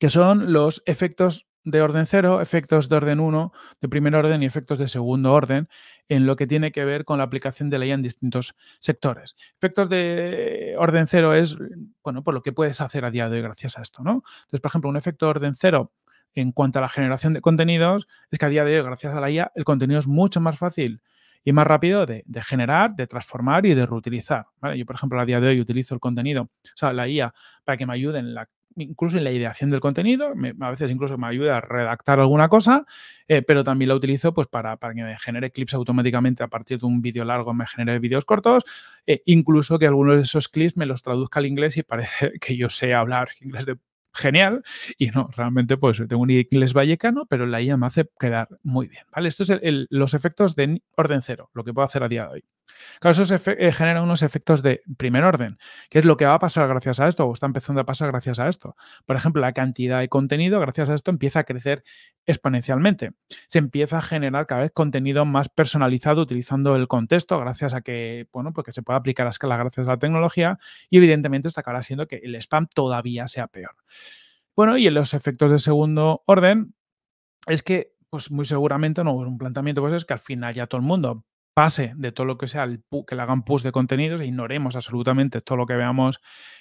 que son los efectos de orden cero, efectos de orden uno, de primer orden y efectos de segundo orden, en lo que tiene que ver con la aplicación de ley en distintos sectores. Efectos de orden cero es, bueno, por lo que puedes hacer a día de hoy gracias a esto, ¿no? Entonces, por ejemplo, un efecto de orden cero, en cuanto a la generación de contenidos, es que a día de hoy, gracias a la IA, el contenido es mucho más fácil y más rápido de, generar, de transformar y de reutilizar. Yo, por ejemplo, a día de hoy utilizo el contenido, o sea, la IA, para que me ayude incluso en la ideación del contenido, a veces incluso me ayuda a redactar alguna cosa, eh, pero también la utilizo pues para, que me genere clips automáticamente a partir de un vídeo largo, me genere vídeos cortos, eh, incluso que algunos de esos clips me los traduzca al inglés y parece que yo sé hablar inglés de genial y no, realmente pues tengo un inglés vallecano, pero la IA me hace quedar muy bien, ¿vale? Estos es los efectos de orden cero, lo que puedo hacer a día de hoy. Claro, eso eh, genera unos efectos de primer orden, que es lo que va a pasar gracias a esto, o está empezando a pasar gracias a esto. Por ejemplo, la cantidad de contenido, gracias a esto, empieza a crecer exponencialmente. Se empieza a generar cada vez contenido más personalizado utilizando el contexto, gracias a que, bueno, porque pues se puede aplicar a escala gracias a la tecnología, y evidentemente esto acabará siendo que el spam todavía sea peor. Bueno, y en los efectos de segundo orden, es que pues muy seguramente no un planteamiento pues es que al final ya todo el mundo pase de todo lo que sea, el que le hagan push de contenidos e ignoremos absolutamente todo lo que veamos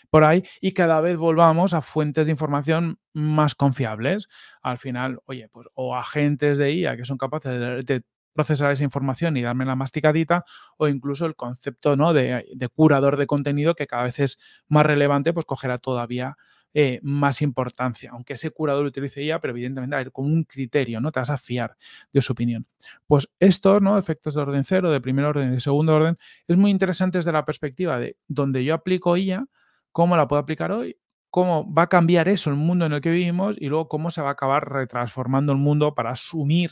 por ahí y cada vez volvamos a fuentes de información más confiables. Al final, oye, pues o agentes de IA que son capaces de, procesar esa información y darme la masticadita, o incluso el concepto ¿no? de, de, curador de contenido que cada vez es más relevante, pues cogerá todavía eh, más importancia, aunque ese curador utilice IA, pero evidentemente, a ver, un criterio, ¿no? Te vas a fiar de su opinión. Pues estos, ¿no? Efectos de orden cero, de primer orden y de segundo orden, es muy interesante desde la perspectiva de donde yo aplico IA, cómo la puedo aplicar hoy, cómo va a cambiar eso el mundo en el que vivimos y luego cómo se va a acabar retransformando el mundo para asumir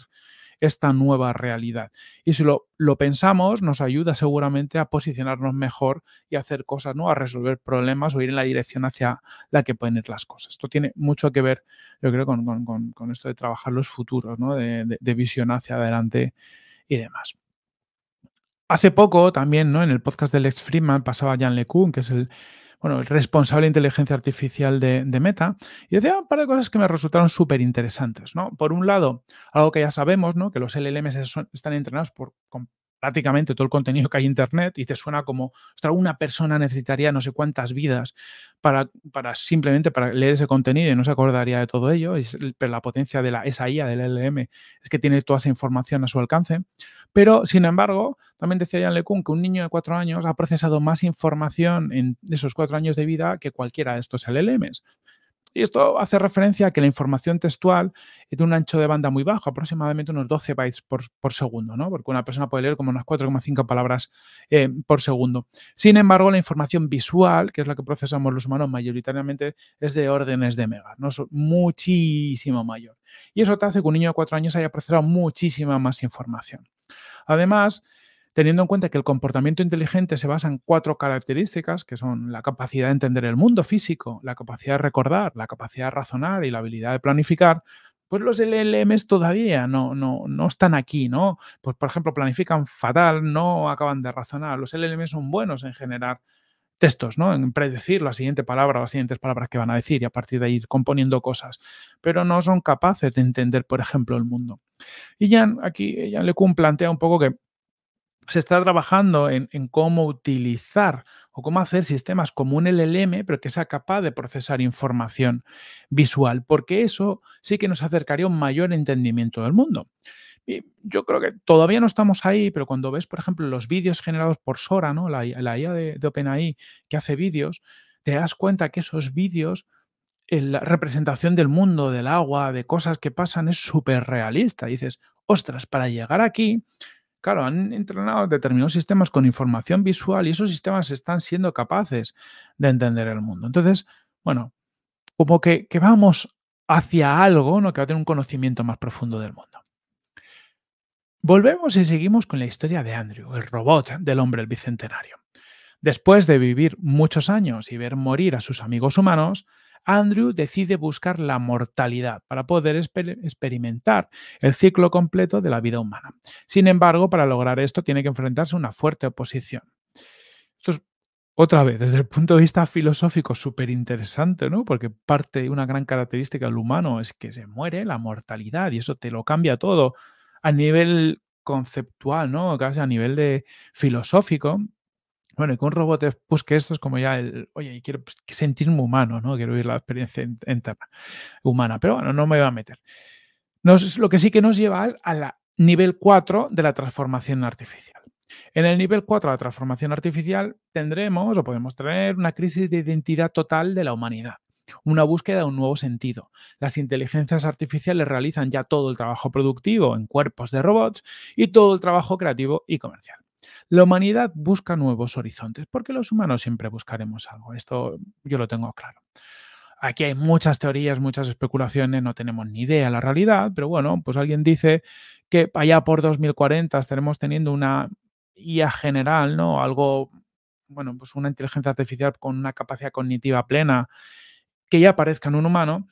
esta nueva realidad. Y si lo, pensamos, nos ayuda seguramente a posicionarnos mejor y hacer cosas, ¿no? A resolver problemas o ir en la dirección hacia la que pueden ir las cosas. Esto tiene mucho que ver, yo creo, con, esto de trabajar los futuros, ¿no? de, visión hacia adelante y demás. Hace poco también, ¿no? En el podcast del ex Freeman pasaba Jan LeCun, que es el bueno, el responsable de inteligencia artificial de, Meta, y decía un par de cosas que me resultaron súper interesantes. ¿no? Por un lado, algo que ya sabemos, ¿no? que los LLMs están entrenados por, prácticamente todo el contenido que hay en Internet y te suena como, ostras, una persona necesitaría no sé cuántas vidas para, para simplemente para leer ese contenido y no se acordaría de todo ello, es, pero la potencia de la, esa IA, del LLM es que tiene toda esa información a su alcance. Pero, sin embargo, también decía Jan LeCun que un niño de cuatro años ha procesado más información en esos cuatro años de vida que cualquiera de estos LLMs. Y esto hace referencia a que la información textual de un ancho de banda muy bajo, aproximadamente unos 12 bytes por, segundo, ¿no? porque una persona puede leer como unas 4,5 palabras eh, por segundo. Sin embargo, la información visual, que es la que procesamos los humanos mayoritariamente, es de órdenes de mega, ¿no? Es muchísimo mayor. Y eso te hace que un niño de 4 años haya procesado muchísima más información. Además, teniendo en cuenta que el comportamiento inteligente se basa en cuatro características, que son la capacidad de entender el mundo físico, la capacidad de recordar, la capacidad de razonar y la habilidad de planificar, pues los LLMs todavía no, no, no están aquí, ¿no? Pues, por ejemplo, planifican fatal, no acaban de razonar. Los LLMs son buenos en generar textos, ¿no? En predecir la siguiente palabra, las siguientes palabras que van a decir y a partir de ahí ir componiendo cosas, pero no son capaces de entender, por ejemplo, el mundo. Y ya aquí Jan Lecun plantea un poco que se está trabajando en, cómo utilizar o cómo hacer sistemas como un LLM, pero que sea capaz de procesar información visual, porque eso sí que nos acercaría a un mayor entendimiento del mundo. Y yo creo que todavía no estamos ahí, pero cuando ves, por ejemplo, los vídeos generados por Sora, ¿no? la, IA de, OpenAI que hace vídeos, te das cuenta que esos vídeos la representación del mundo, del agua, de cosas que pasan, es súper realista. dices, ostras, para llegar aquí Claro, han entrenado determinados sistemas con información visual y esos sistemas están siendo capaces de entender el mundo. Entonces, bueno, como que, vamos hacia algo ¿no? que va a tener un conocimiento más profundo del mundo. Volvemos y seguimos con la historia de Andrew, el robot del hombre el bicentenario. Después de vivir muchos años y ver morir a sus amigos humanos, Andrew decide buscar la mortalidad para poder experimentar el ciclo completo de la vida humana. Sin embargo, para lograr esto tiene que enfrentarse a una fuerte oposición. Esto es, otra vez, desde el punto de vista filosófico, súper interesante, ¿no? Porque parte de una gran característica del humano es que se muere, la mortalidad, y eso te lo cambia todo a nivel conceptual, ¿no? Casi a nivel de filosófico, bueno, y con robots, pues que esto es como ya el, oye, quiero pues, sentirme humano, ¿no? Quiero vivir la experiencia interna, humana, pero bueno, no me va a meter. lo que sí que nos lleva es al nivel 4 de la transformación artificial. En el nivel 4 de la transformación artificial tendremos o podemos tener una crisis de identidad total de la humanidad una búsqueda de un nuevo sentido. Las inteligencias artificiales realizan ya todo el trabajo productivo en cuerpos de robots y todo el trabajo creativo y comercial. La humanidad busca nuevos horizontes, porque los humanos siempre buscaremos algo. Esto yo lo tengo claro. Aquí hay muchas teorías, muchas especulaciones, no tenemos ni idea de la realidad, pero bueno, pues alguien dice que allá por 2040 estaremos teniendo una IA general, ¿no? Algo, bueno, pues una inteligencia artificial con una capacidad cognitiva plena que ya en un humano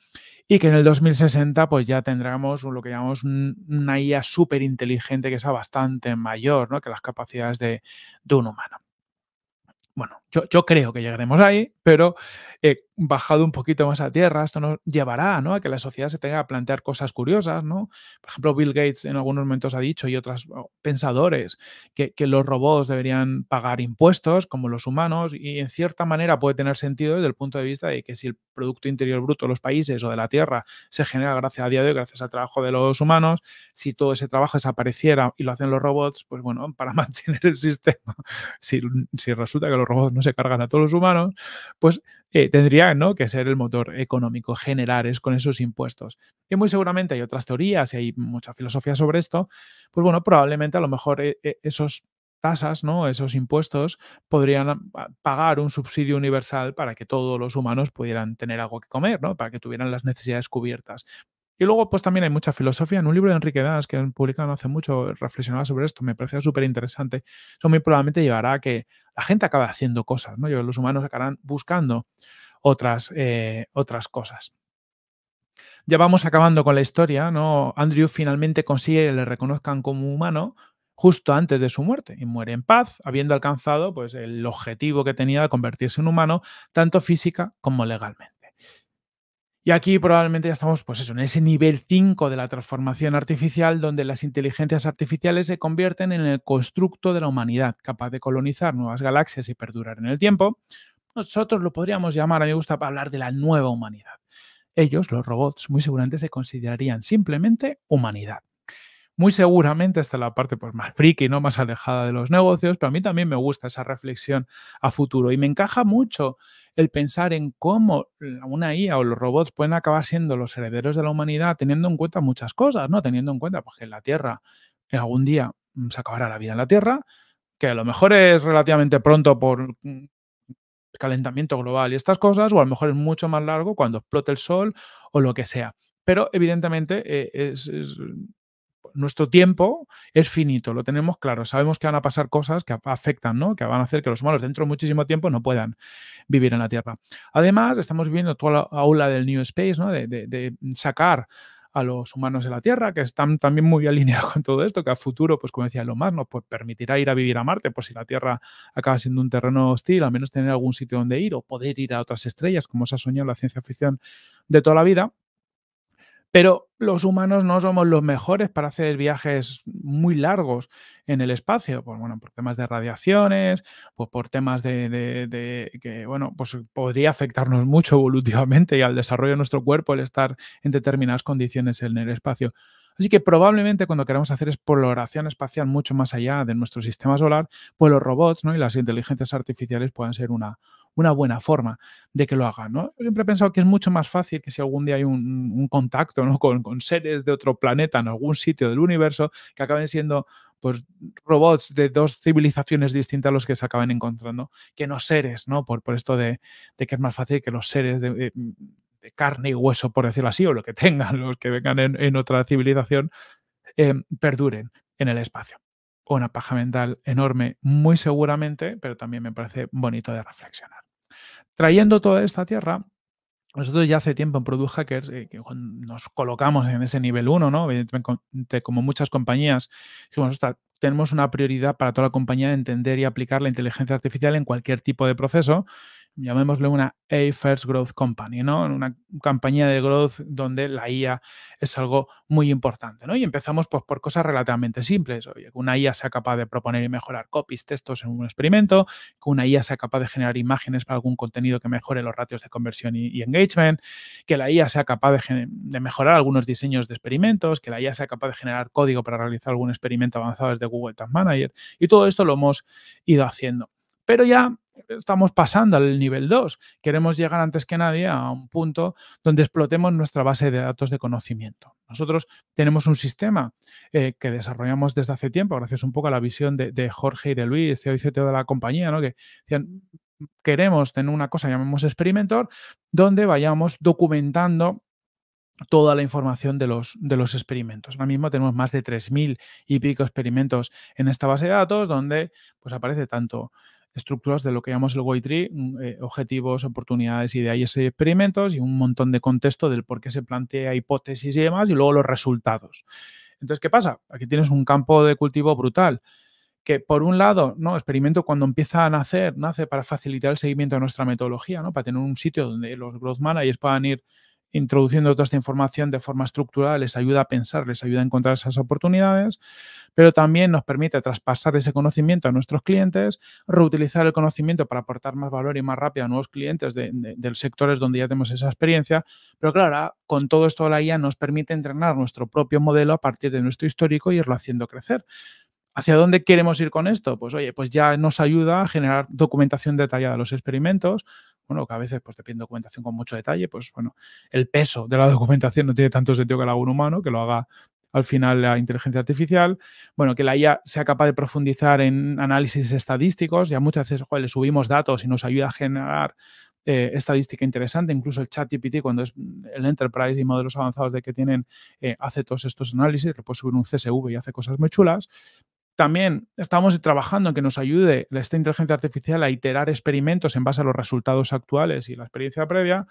y que en el 2060 pues ya tendremos lo que llamamos una IA súper inteligente que sea bastante mayor ¿no? que las capacidades de, de un humano. Bueno, yo, creo que llegaremos ahí, pero bajado un poquito más a tierra, esto nos llevará a que la sociedad se tenga que plantear cosas curiosas, ¿no? Por ejemplo, Bill Gates en algunos momentos ha dicho y otros oh, pensadores que, los robots deberían pagar impuestos como los humanos y en cierta manera puede tener sentido desde el punto de vista de que si el Producto Interior Bruto de los países o de la Tierra se genera gracias a día de gracias al trabajo de los humanos, si todo ese trabajo desapareciera y lo hacen los robots, pues bueno, para mantener el sistema, si, si resulta que los robots no se cargan a todos los humanos, pues eh, tendría tendrían ¿no? que ser el motor económico, generar es con esos impuestos. Y muy seguramente hay otras teorías y hay mucha filosofía sobre esto, pues bueno, probablemente a lo mejor eh, eh, esos tasas, ¿no? esos impuestos, podrían ah, pagar un subsidio universal para que todos los humanos pudieran tener algo que comer, ¿no? para que tuvieran las necesidades cubiertas. Y luego, pues también hay mucha filosofía. En un libro de Enrique Das, que han publicado hace mucho, reflexionaba sobre esto, me parecía súper interesante. Eso muy probablemente llevará a que la gente acabe haciendo cosas, ¿no? Los humanos acabarán buscando otras, eh, otras cosas. Ya vamos acabando con la historia, ¿no? Andrew finalmente consigue que le reconozcan como humano justo antes de su muerte y muere en paz, habiendo alcanzado pues, el objetivo que tenía de convertirse en humano, tanto física como legalmente. Y aquí probablemente ya estamos, pues eso, en ese nivel 5 de la transformación artificial, donde las inteligencias artificiales se convierten en el constructo de la humanidad, capaz de colonizar nuevas galaxias y perdurar en el tiempo. Nosotros lo podríamos llamar, a mí me gusta hablar de la nueva humanidad. Ellos, los robots, muy seguramente se considerarían simplemente humanidad muy seguramente esta es la parte pues, más friki, ¿no? más alejada de los negocios, pero a mí también me gusta esa reflexión a futuro y me encaja mucho el pensar en cómo una IA o los robots pueden acabar siendo los herederos de la humanidad teniendo en cuenta muchas cosas, ¿no? Teniendo en cuenta pues, que la Tierra algún día mm, se acabará la vida en la Tierra, que a lo mejor es relativamente pronto por mm, calentamiento global y estas cosas, o a lo mejor es mucho más largo cuando explote el sol o lo que sea. Pero evidentemente eh, es nuestro tiempo es finito, lo tenemos claro, sabemos que van a pasar cosas que afectan, ¿no? que van a hacer que los humanos dentro de muchísimo tiempo no puedan vivir en la Tierra. Además, estamos viviendo toda la aula del New Space, de, sacar a los humanos de la Tierra, que están también muy alineados con todo esto, que a futuro, pues como decía lo más nos pues, permitirá ir a vivir a Marte, por pues, si la Tierra acaba siendo un terreno hostil, al menos tener algún sitio donde ir o poder ir a otras estrellas, como se ha soñado la ciencia ficción de toda la vida. Pero los humanos no somos los mejores para hacer viajes muy largos en el espacio, pues bueno, por temas de radiaciones, pues por temas de, que, bueno, pues podría afectarnos mucho evolutivamente y al desarrollo de nuestro cuerpo el estar en determinadas condiciones en el espacio. Así que probablemente cuando queramos hacer exploración espacial mucho más allá de nuestro sistema solar, pues los robots y las inteligencias artificiales puedan ser una, una buena forma de que lo hagan. ¿no? Siempre he pensado que es mucho más fácil que si algún día hay un, contacto ¿no? con, seres de otro planeta en algún sitio del universo que acaben siendo pues, robots de dos civilizaciones distintas a los que se acaban encontrando, que no seres, ¿no? Por, por esto de, que es más fácil que los seres de, carne y hueso, por decirlo así, o lo que tengan, los que vengan en, otra civilización, eh, perduren en el espacio una paja mental enorme, muy seguramente, pero también me parece bonito de reflexionar. Trayendo toda esta tierra, nosotros ya hace tiempo en Product Hackers eh, que nos colocamos en ese nivel 1, ¿no? como muchas compañías, tenemos una prioridad para toda la compañía de entender y aplicar la inteligencia artificial en cualquier tipo de proceso llamémosle una a First Growth Company, ¿no? Una campaña de growth donde la IA es algo muy importante, ¿no? Y empezamos pues, por cosas relativamente simples. que una IA sea capaz de proponer y mejorar copies, textos en un experimento, que una IA sea capaz de generar imágenes para algún contenido que mejore los ratios de conversión y, engagement, que la IA sea capaz de, de, mejorar algunos diseños de experimentos, que la IA sea capaz de generar código para realizar algún experimento avanzado desde Google Tag Manager. Y todo esto lo hemos ido haciendo. Pero ya estamos pasando al nivel 2. Queremos llegar antes que nadie a un punto donde explotemos nuestra base de datos de conocimiento. Nosotros tenemos un sistema eh, que desarrollamos desde hace tiempo, gracias un poco a la visión de, Jorge y de Luis, CEO y de la compañía, ¿no? que decían, queremos tener una cosa, llamamos Experimentor, donde vayamos documentando toda la información de los, de los experimentos. Ahora mismo tenemos más de 3.000 y pico experimentos en esta base de datos donde pues, aparece tanto estructuras de lo que llamamos el Way Tree, eh, objetivos, oportunidades, ideas y experimentos y un montón de contexto del por qué se plantea hipótesis y demás y luego los resultados. Entonces, ¿qué pasa? Aquí tienes un campo de cultivo brutal que por un lado, ¿no? Experimento cuando empieza a nacer, nace para facilitar el seguimiento de nuestra metodología, ¿no? Para tener un sitio donde los growth managers puedan ir introduciendo toda esta información de forma estructural, les ayuda a pensar, les ayuda a encontrar esas oportunidades, pero también nos permite traspasar ese conocimiento a nuestros clientes, reutilizar el conocimiento para aportar más valor y más rápido a nuevos clientes de, sector sectores donde ya tenemos esa experiencia. Pero claro, con todo esto la IA nos permite entrenar nuestro propio modelo a partir de nuestro histórico y irlo haciendo crecer. ¿Hacia dónde queremos ir con esto? Pues oye, pues ya nos ayuda a generar documentación detallada de los experimentos, bueno, que a veces pues te piden documentación con mucho detalle, pues bueno, el peso de la documentación no tiene tanto sentido que lo haga humano, que lo haga al final la inteligencia artificial, bueno, que la IA sea capaz de profundizar en análisis estadísticos, ya muchas veces le subimos datos y nos ayuda a generar eh, estadística interesante, incluso el chat GPT cuando es el enterprise y modelos avanzados de que tienen, eh, hace todos estos análisis, le puede subir un CSV y hace cosas muy chulas, también estamos trabajando en que nos ayude esta inteligencia artificial a iterar experimentos en base a los resultados actuales y la experiencia previa.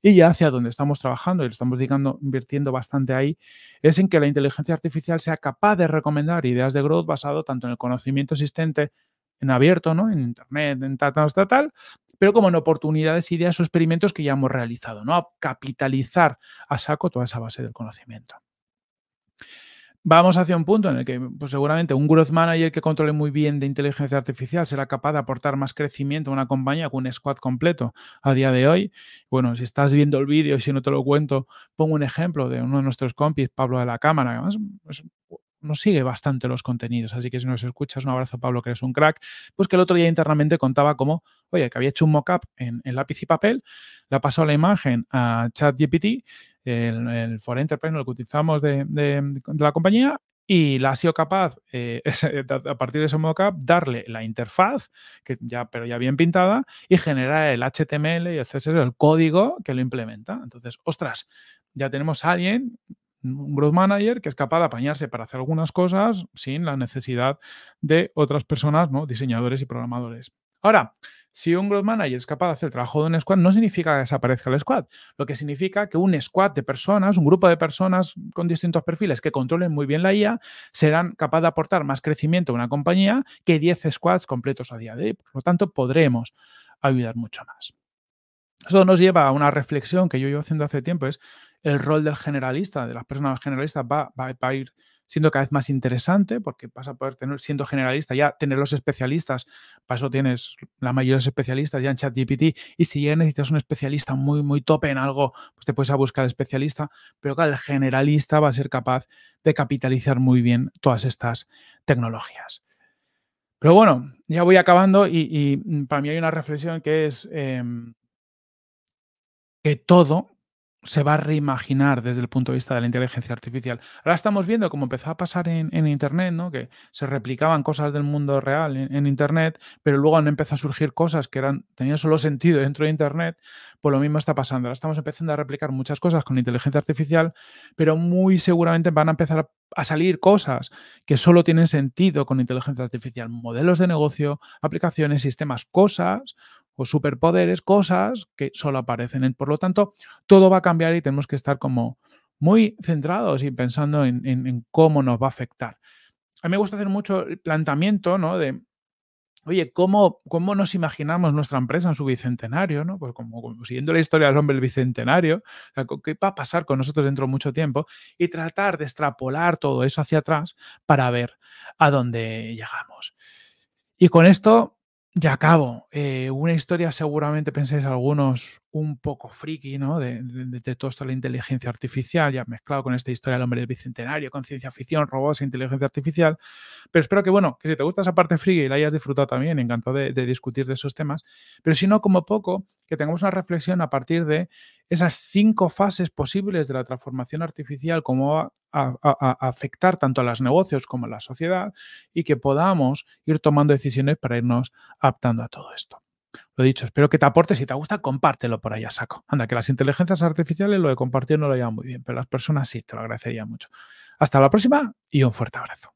Y ya hacia donde estamos trabajando y lo estamos invirtiendo bastante ahí, es en que la inteligencia artificial sea capaz de recomendar ideas de growth basado tanto en el conocimiento existente en abierto, ¿no? En internet, en tal, tal, tal, pero como en oportunidades, ideas o experimentos que ya hemos realizado, ¿no? A capitalizar a saco toda esa base del conocimiento vamos hacia un punto en el que pues, seguramente un growth manager que controle muy bien de inteligencia artificial será capaz de aportar más crecimiento a una compañía con un squad completo a día de hoy. Bueno, si estás viendo el vídeo y si no te lo cuento, pongo un ejemplo de uno de nuestros compis, Pablo de la Cámara, que además pues, nos sigue bastante los contenidos, así que si nos escuchas, un abrazo Pablo, que eres un crack, pues que el otro día internamente contaba cómo oye, que había hecho un mock-up en, en lápiz y papel, le ha pasado la imagen a ChatGPT el, for Enterprise, lo que utilizamos de, la compañía, y la ha sido capaz, eh, a partir de ese mockup, darle la interfaz, que ya, pero ya bien pintada, y generar el HTML y el CSS, el código que lo implementa. Entonces, ostras, ya tenemos a alguien un growth manager que es capaz de apañarse para hacer algunas cosas sin la necesidad de otras personas, ¿no? diseñadores y programadores. Ahora, si un growth manager es capaz de hacer el trabajo de un squad, no significa que desaparezca el squad. Lo que significa que un squad de personas, un grupo de personas con distintos perfiles que controlen muy bien la IA, serán capaces de aportar más crecimiento a una compañía que 10 squads completos a día de hoy. Por lo tanto, podremos ayudar mucho más. Eso nos lleva a una reflexión que yo llevo haciendo hace tiempo, es el rol del generalista, de las personas generalistas va, a ir siendo cada vez más interesante porque vas a poder tener, siendo generalista, ya tener los especialistas, para eso tienes la mayoría de los especialistas ya en ChatGPT y si ya necesitas un especialista muy, muy tope en algo, pues te puedes a buscar especialista, pero cada generalista va a ser capaz de capitalizar muy bien todas estas tecnologías. Pero bueno, ya voy acabando y, mm, para mí hay una reflexión que es... Em, que todo, se va a reimaginar desde el punto de vista de la inteligencia artificial. Ahora estamos viendo cómo empezó a pasar en, Internet, ¿no? que se replicaban cosas del mundo real en, Internet, pero luego no empezado a surgir cosas que eran, tenían solo sentido dentro de Internet, pues lo mismo está pasando. Ahora estamos empezando a replicar muchas cosas con inteligencia artificial, pero muy seguramente van a empezar a salir cosas que solo tienen sentido con inteligencia artificial. Modelos de negocio, aplicaciones, sistemas, cosas o superpoderes, cosas que solo aparecen. Por lo tanto, todo va a cambiar y tenemos que estar como muy centrados y pensando en, cómo nos va a afectar. A mí me gusta hacer mucho el planteamiento, ¿no? De, oye, ¿cómo, nos imaginamos nuestra empresa en su bicentenario? ¿no? Pues como, siguiendo la historia del hombre del bicentenario, ¿qué va a pasar con nosotros dentro de mucho tiempo? Y tratar de extrapolar todo eso hacia atrás para ver a dónde llegamos. Y con esto ya acabo. Eh, una historia seguramente pensáis algunos un poco friki, ¿no? De, todo esto de la inteligencia artificial, ya mezclado con esta historia del hombre del bicentenario, con ciencia ficción, robots e inteligencia artificial. Pero espero que, bueno, que si te gusta esa parte friki y la hayas disfrutado también, encantado de, discutir de esos temas. Pero si no, como poco, que tengamos una reflexión a partir de esas cinco fases posibles de la transformación artificial, cómo va a, a, afectar tanto a los negocios como a la sociedad y que podamos ir tomando decisiones para irnos adaptando a todo esto. Lo dicho, espero que te aporte. Si te gusta, compártelo por allá saco. Anda, que las inteligencias artificiales lo de compartir no lo llevan muy bien, pero las personas sí, te lo agradecería mucho. Hasta la próxima y un fuerte abrazo.